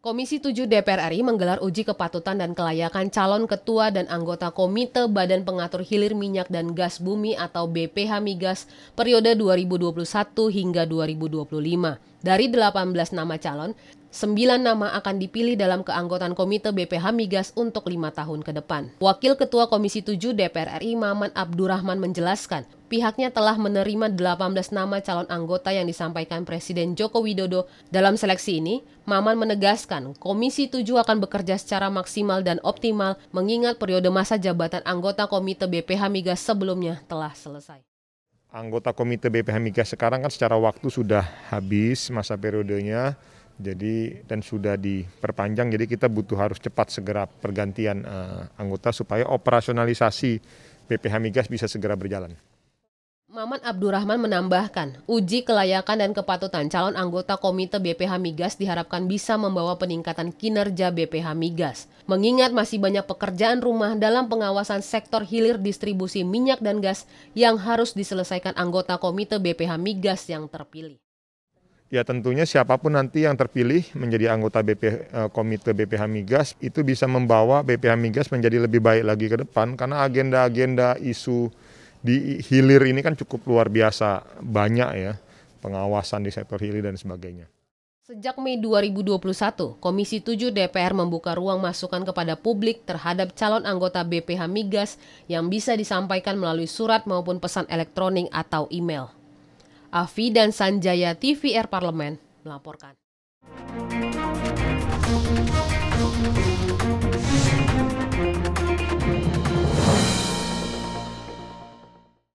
Komisi 7 DPR RI menggelar uji kepatutan dan kelayakan calon ketua dan anggota Komite Badan Pengatur Hilir Minyak dan Gas Bumi atau BPH Migas periode 2021 hingga 2025. Dari 18 nama calon, 9 nama akan dipilih dalam keanggotaan Komite BPH Migas untuk lima tahun ke depan. Wakil Ketua Komisi 7 DPR RI Maman Abdurrahman menjelaskan, pihaknya telah menerima 18 nama calon anggota yang disampaikan Presiden Joko Widodo dalam seleksi ini. Maman menegaskan, Komisi 7 akan bekerja secara maksimal dan optimal mengingat periode masa jabatan anggota Komite BPH Migas sebelumnya telah selesai. Anggota Komite BPH Migas sekarang kan secara waktu sudah habis masa periodenya jadi dan sudah diperpanjang jadi kita butuh harus cepat segera pergantian uh, anggota supaya operasionalisasi BPH Migas bisa segera berjalan. Maman Abdurrahman menambahkan, uji kelayakan dan kepatutan calon anggota Komite BPH Migas diharapkan bisa membawa peningkatan kinerja BPH Migas. Mengingat masih banyak pekerjaan rumah dalam pengawasan sektor hilir distribusi minyak dan gas yang harus diselesaikan anggota Komite BPH Migas yang terpilih. Ya tentunya siapapun nanti yang terpilih menjadi anggota BP, eh, Komite BPH Migas itu bisa membawa BPH Migas menjadi lebih baik lagi ke depan karena agenda-agenda isu di hilir ini kan cukup luar biasa banyak ya pengawasan di sektor hilir dan sebagainya. Sejak Mei 2021, Komisi 7 DPR membuka ruang masukan kepada publik terhadap calon anggota BPH Migas yang bisa disampaikan melalui surat maupun pesan elektronik atau email. Afi dan Sanjaya TVR Parlemen melaporkan.